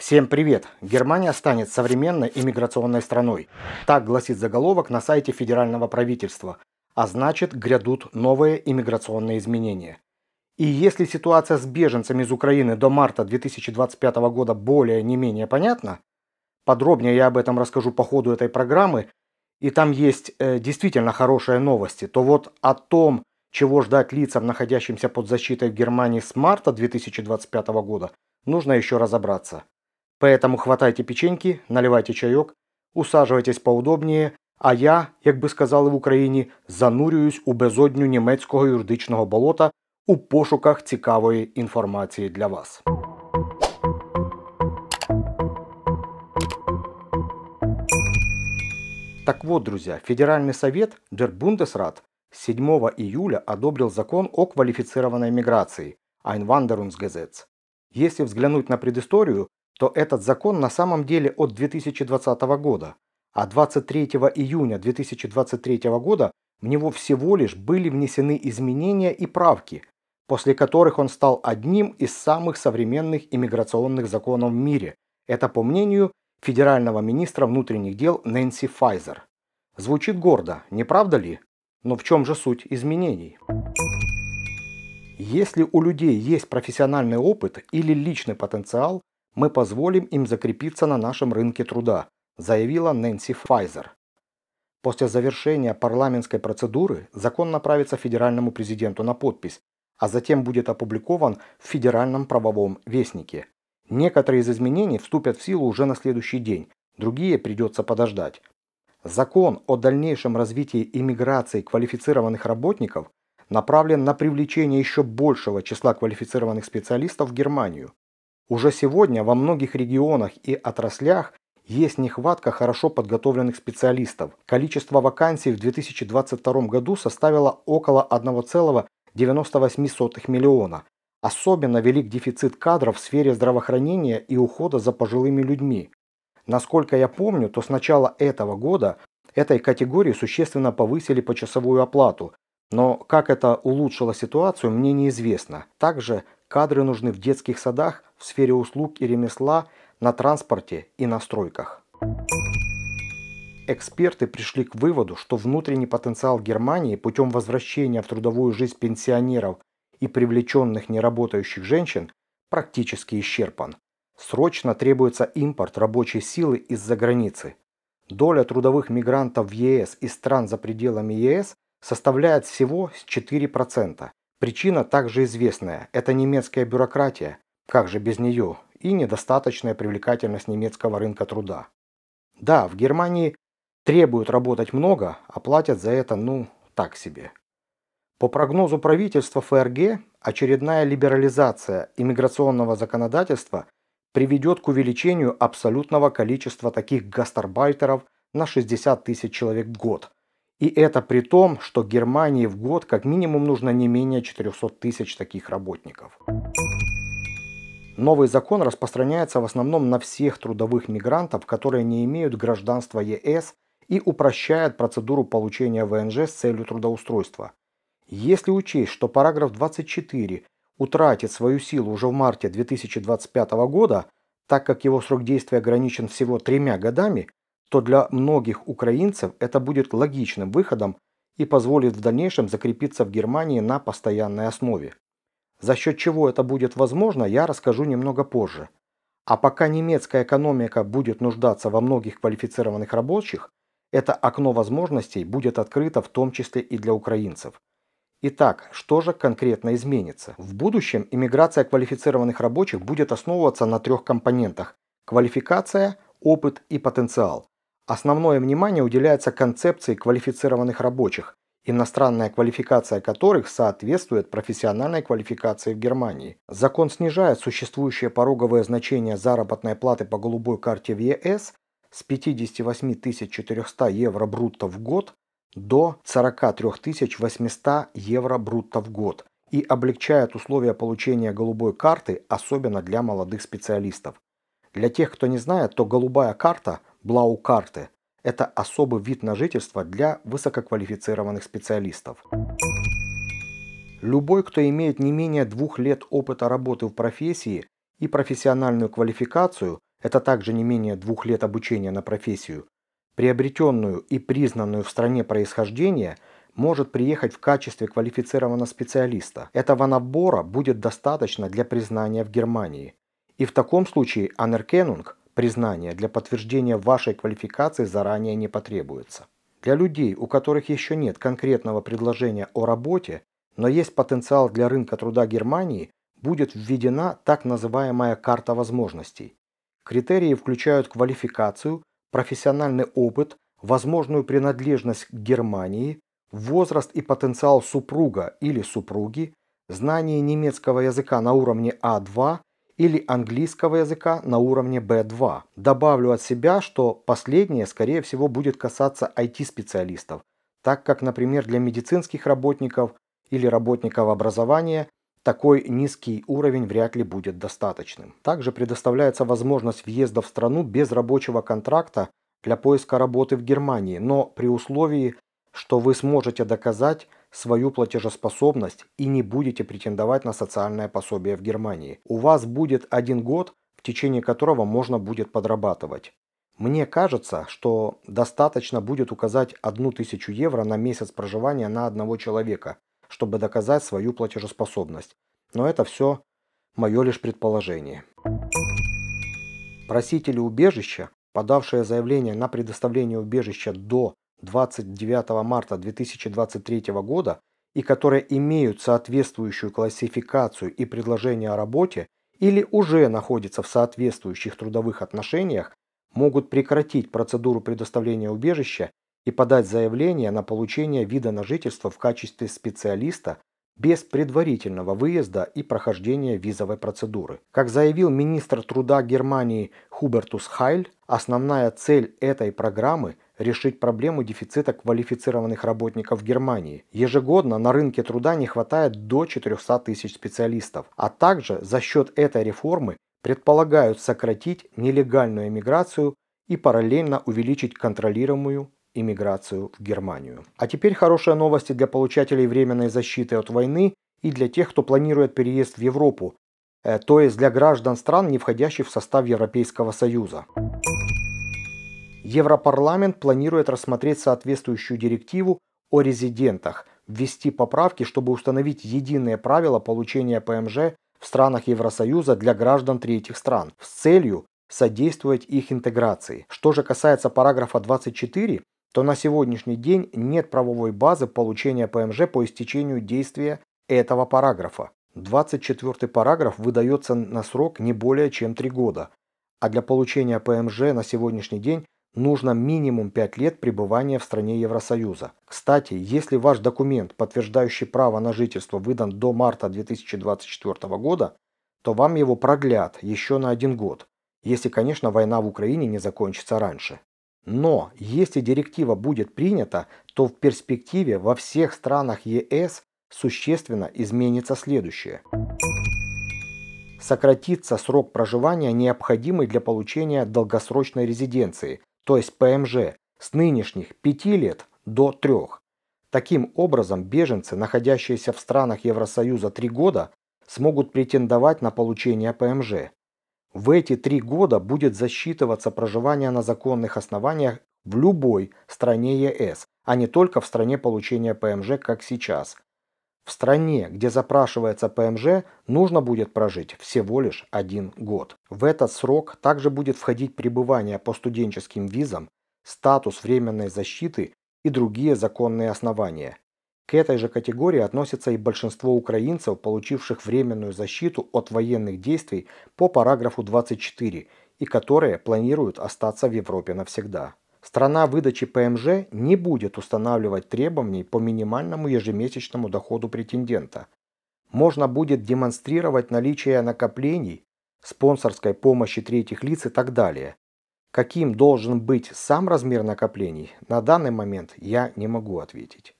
Всем привет! Германия станет современной иммиграционной страной. Так гласит заголовок на сайте федерального правительства. А значит, грядут новые иммиграционные изменения. И если ситуация с беженцами из Украины до марта 2025 года более не менее понятна, подробнее я об этом расскажу по ходу этой программы, и там есть э, действительно хорошие новости, то вот о том, чего ждать лицам, находящимся под защитой в Германии с марта 2025 года, нужно еще разобраться. Поэтому хватайте печеньки, наливайте чайок, усаживайтесь поудобнее, а я, як би сказали в Україні, занурююсь у безодню німецького юридичного болота у пошуках цікавої інформації для вас. Так вот, друзья, Федеральный совет Der Bundesrat 7 июля одобрил закон о квалифицированной миграции Einwanderungsgesetz. Если взглянуть на предысторию, то этот закон на самом деле от 2020 года, а 23 июня 2023 года в него всего лишь были внесены изменения и правки, после которых он стал одним из самых современных иммиграционных законов в мире. Это по мнению федерального министра внутренних дел Нэнси Файзер. Звучит гордо, не правда ли? Но в чем же суть изменений? Если у людей есть профессиональный опыт или личный потенциал, мы позволим им закрепиться на нашем рынке труда, заявила Нэнси Файзер. После завершения парламентской процедуры закон направится федеральному президенту на подпись, а затем будет опубликован в федеральном правовом вестнике. Некоторые из изменений вступят в силу уже на следующий день, другие придется подождать. Закон о дальнейшем развитии иммиграции квалифицированных работников направлен на привлечение еще большего числа квалифицированных специалистов в Германию. Уже сегодня во многих регионах и отраслях есть нехватка хорошо подготовленных специалистов. Количество вакансий в 2022 году составило около 1,98 миллиона. Особенно велик дефицит кадров в сфере здравоохранения и ухода за пожилыми людьми. Насколько я помню, то с начала этого года этой категории существенно повысили почасовую оплату. Но как это улучшило ситуацию, мне неизвестно. Также кадры нужны в детских садах, в сфере услуг и ремесла, на транспорте и на стройках. Эксперты пришли к выводу, что внутренний потенциал Германии путем возвращения в трудовую жизнь пенсионеров и привлеченных неработающих женщин практически исчерпан. Срочно требуется импорт рабочей силы из-за границы. Доля трудовых мигрантов в ЕС и стран за пределами ЕС составляет всего 4%. Причина также известная – это немецкая бюрократия, как же без нее? И недостаточная привлекательность немецкого рынка труда. Да, в Германии требуют работать много, а платят за это, ну, так себе. По прогнозу правительства ФРГ, очередная либерализация иммиграционного законодательства приведет к увеличению абсолютного количества таких гастарбайтеров на 60 тысяч человек в год. И это при том, что Германии в год как минимум нужно не менее 400 тысяч таких работников. Новый закон распространяется в основном на всех трудовых мигрантов, которые не имеют гражданства ЕС и упрощает процедуру получения ВНЖ с целью трудоустройства. Если учесть, что параграф 24 утратит свою силу уже в марте 2025 года, так как его срок действия ограничен всего тремя годами, то для многих украинцев это будет логичным выходом и позволит в дальнейшем закрепиться в Германии на постоянной основе. За счет чего это будет возможно, я расскажу немного позже. А пока немецкая экономика будет нуждаться во многих квалифицированных рабочих, это окно возможностей будет открыто в том числе и для украинцев. Итак, что же конкретно изменится? В будущем иммиграция квалифицированных рабочих будет основываться на трех компонентах – квалификация, опыт и потенциал. Основное внимание уделяется концепции квалифицированных рабочих, иностранная квалификация которых соответствует профессиональной квалификации в Германии. Закон снижает существующее пороговое значение заработной платы по голубой карте в ЕС с 58 400 евро брутто в год до 43 800 евро брутто в год и облегчает условия получения голубой карты, особенно для молодых специалистов. Для тех, кто не знает, то голубая карта, блау-карты, это особый вид на жительство для высококвалифицированных специалистов. Любой, кто имеет не менее двух лет опыта работы в профессии и профессиональную квалификацию, это также не менее двух лет обучения на профессию, приобретенную и признанную в стране происхождения, может приехать в качестве квалифицированного специалиста. Этого набора будет достаточно для признания в Германии. И в таком случае анеркенунг Признание для подтверждения вашей квалификации заранее не потребуется. Для людей, у которых еще нет конкретного предложения о работе, но есть потенциал для рынка труда Германии, будет введена так называемая карта возможностей. Критерии включают квалификацию, профессиональный опыт, возможную принадлежность к Германии, возраст и потенциал супруга или супруги, знание немецкого языка на уровне А2 или английского языка на уровне B2. Добавлю от себя, что последнее, скорее всего, будет касаться IT-специалистов, так как, например, для медицинских работников или работников образования такой низкий уровень вряд ли будет достаточным. Также предоставляется возможность въезда в страну без рабочего контракта для поиска работы в Германии, но при условии, что вы сможете доказать, свою платежеспособность и не будете претендовать на социальное пособие в Германии. У вас будет один год, в течение которого можно будет подрабатывать. Мне кажется, что достаточно будет указать одну тысячу евро на месяц проживания на одного человека, чтобы доказать свою платежеспособность. Но это все мое лишь предположение. Просители убежища, подавшие заявление на предоставление убежища до 29 марта 2023 года и которые имеют соответствующую классификацию и предложение о работе или уже находятся в соответствующих трудовых отношениях, могут прекратить процедуру предоставления убежища и подать заявление на получение вида на жительство в качестве специалиста без предварительного выезда и прохождения визовой процедуры. Как заявил министр труда Германии Хубертус Хайль, основная цель этой программы – решить проблему дефицита квалифицированных работников Германии. Ежегодно на рынке труда не хватает до 400 тысяч специалистов, а также за счет этой реформы предполагают сократить нелегальную эмиграцию и параллельно увеличить контролируемую иммиграцию в Германию. А теперь хорошие новости для получателей временной защиты от войны и для тех, кто планирует переезд в Европу, э, то есть для граждан стран, не входящих в состав Европейского Союза. Европарламент планирует рассмотреть соответствующую директиву о резидентах, ввести поправки, чтобы установить единые правила получения ПМЖ в странах Евросоюза для граждан третьих стран с целью содействовать их интеграции. Что же касается параграфа 24, то на сегодняшний день нет правовой базы получения ПМЖ по истечению действия этого параграфа. 24 параграф выдается на срок не более чем 3 года, а для получения ПМЖ на сегодняшний день нужно минимум 5 лет пребывания в стране Евросоюза. Кстати, если ваш документ, подтверждающий право на жительство, выдан до марта 2024 года, то вам его продлят еще на один год, если, конечно, война в Украине не закончится раньше. Но если директива будет принята, то в перспективе во всех странах ЕС существенно изменится следующее. Сократится срок проживания, необходимый для получения долгосрочной резиденции, то есть ПМЖ, с нынешних 5 лет до 3. Таким образом, беженцы, находящиеся в странах Евросоюза 3 года, смогут претендовать на получение ПМЖ. В эти три года будет засчитываться проживание на законных основаниях в любой стране ЕС, а не только в стране получения ПМЖ, как сейчас. В стране, где запрашивается ПМЖ, нужно будет прожить всего лишь один год. В этот срок также будет входить пребывание по студенческим визам, статус временной защиты и другие законные основания. К этой же категории относится и большинство украинцев, получивших временную защиту от военных действий по параграфу 24 и которые планируют остаться в Европе навсегда. Страна выдачи ПМЖ не будет устанавливать требований по минимальному ежемесячному доходу претендента. Можно будет демонстрировать наличие накоплений, спонсорской помощи третьих лиц и так далее. Каким должен быть сам размер накоплений, на данный момент я не могу ответить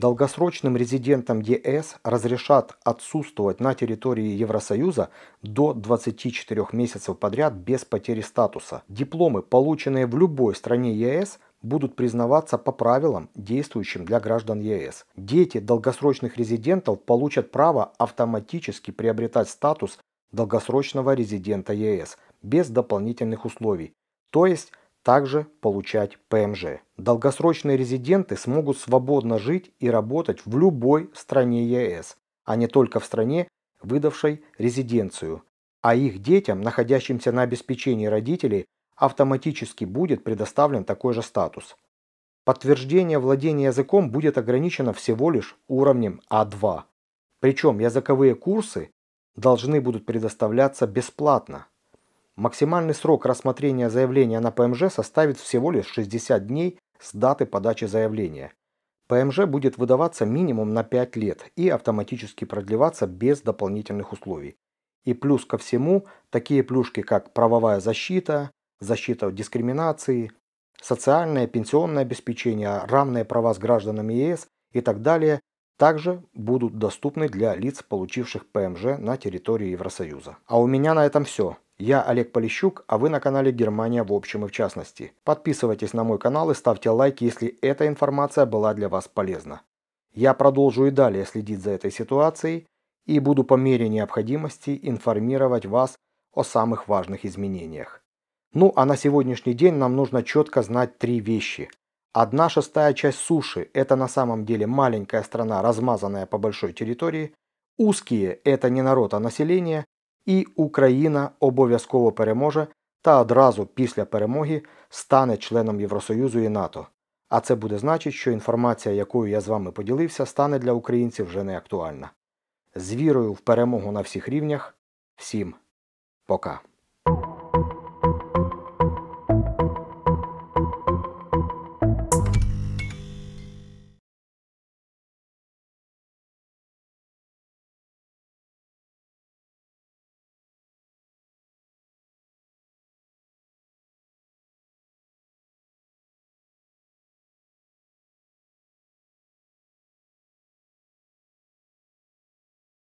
долгосрочным резидентам ЕС разрешат отсутствовать на территории Евросоюза до 24 месяцев подряд без потери статуса. Дипломы, полученные в любой стране ЕС, будут признаваться по правилам, действующим для граждан ЕС. Дети долгосрочных резидентов получат право автоматически приобретать статус долгосрочного резидента ЕС без дополнительных условий, то есть также получать ПМЖ. Долгосрочные резиденты смогут свободно жить и работать в любой стране ЕС, а не только в стране, выдавшей резиденцию. А их детям, находящимся на обеспечении родителей, автоматически будет предоставлен такой же статус. Подтверждение владения языком будет ограничено всего лишь уровнем А2. Причем языковые курсы должны будут предоставляться бесплатно. Максимальный срок рассмотрения заявления на ПМЖ составит всего лишь 60 дней с даты подачи заявления. ПМЖ будет выдаваться минимум на 5 лет и автоматически продлеваться без дополнительных условий. И плюс ко всему, такие плюшки, как правовая защита, защита от дискриминации, социальное, пенсионное обеспечение, равные права с гражданами ЕС и так далее, также будут доступны для лиц, получивших ПМЖ на территории Евросоюза. А у меня на этом все. Я Олег Полищук, а вы на канале «Германия в общем и в частности». Подписывайтесь на мой канал и ставьте лайк, если эта информация была для вас полезна. Я продолжу и далее следить за этой ситуацией и буду по мере необходимости информировать вас о самых важных изменениях. Ну а на сегодняшний день нам нужно четко знать три вещи. Одна шестая часть суши – это на самом деле маленькая страна, размазанная по большой территории. Узкие – это не народ, а население. і Україна обов'язково переможе та одразу після перемоги стане членом Євросоюзу і НАТО. А це буде значить, що інформація, якою я з вами поділився, стане для українців вже не актуальна. З вірою в перемогу на всіх рівнях. Всім пока.